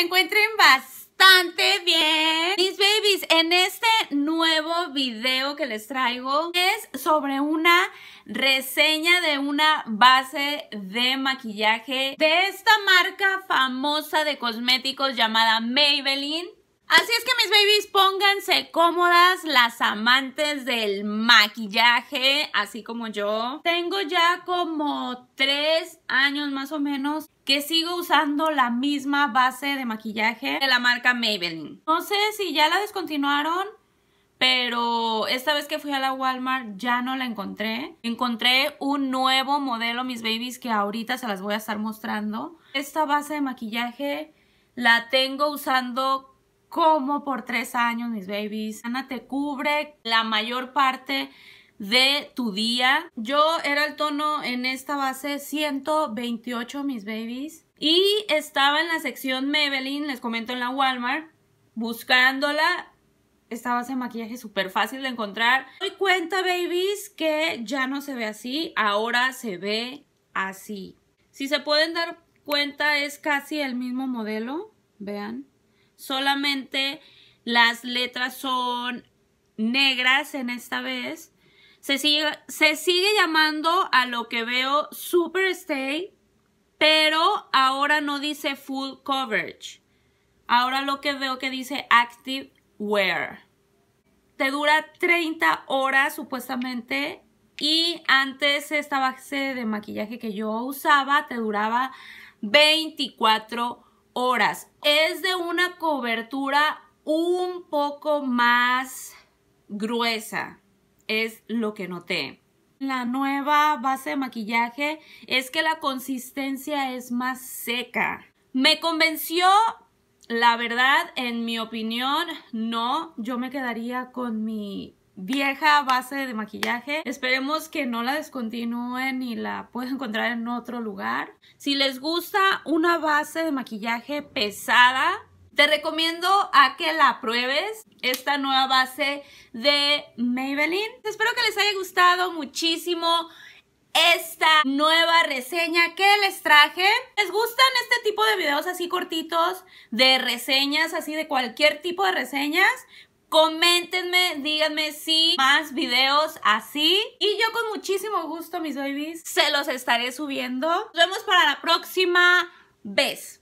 encuentren bastante bien. Mis babies, en este nuevo video que les traigo es sobre una reseña de una base de maquillaje de esta marca famosa de cosméticos llamada Maybelline. Así es que mis babies, Pónganse cómodas las amantes del maquillaje, así como yo. Tengo ya como tres años más o menos que sigo usando la misma base de maquillaje de la marca Maybelline. No sé si ya la descontinuaron, pero esta vez que fui a la Walmart ya no la encontré. Encontré un nuevo modelo, mis babies, que ahorita se las voy a estar mostrando. Esta base de maquillaje la tengo usando como por tres años, mis babies. Ana te cubre la mayor parte de tu día. Yo era el tono en esta base 128, mis babies. Y estaba en la sección Maybelline, les comento en la Walmart, buscándola. Esta base de maquillaje súper fácil de encontrar. Doy cuenta, babies, que ya no se ve así. Ahora se ve así. Si se pueden dar cuenta, es casi el mismo modelo. Vean. Solamente las letras son negras en esta vez. Se sigue, se sigue llamando a lo que veo Super Stay. pero ahora no dice full coverage. Ahora lo que veo que dice active wear. Te dura 30 horas supuestamente y antes esta base de maquillaje que yo usaba te duraba 24 horas. Es de una cobertura un poco más gruesa, es lo que noté. La nueva base de maquillaje es que la consistencia es más seca. Me convenció, la verdad, en mi opinión, no. Yo me quedaría con mi vieja base de maquillaje. Esperemos que no la descontinúen y la puedan encontrar en otro lugar. Si les gusta una base de maquillaje pesada, te recomiendo a que la pruebes, esta nueva base de Maybelline. Espero que les haya gustado muchísimo esta nueva reseña que les traje. ¿Les gustan este tipo de videos así cortitos de reseñas, así de cualquier tipo de reseñas? Coméntenme, díganme si más videos así. Y yo con muchísimo gusto, mis babies, se los estaré subiendo. Nos vemos para la próxima vez.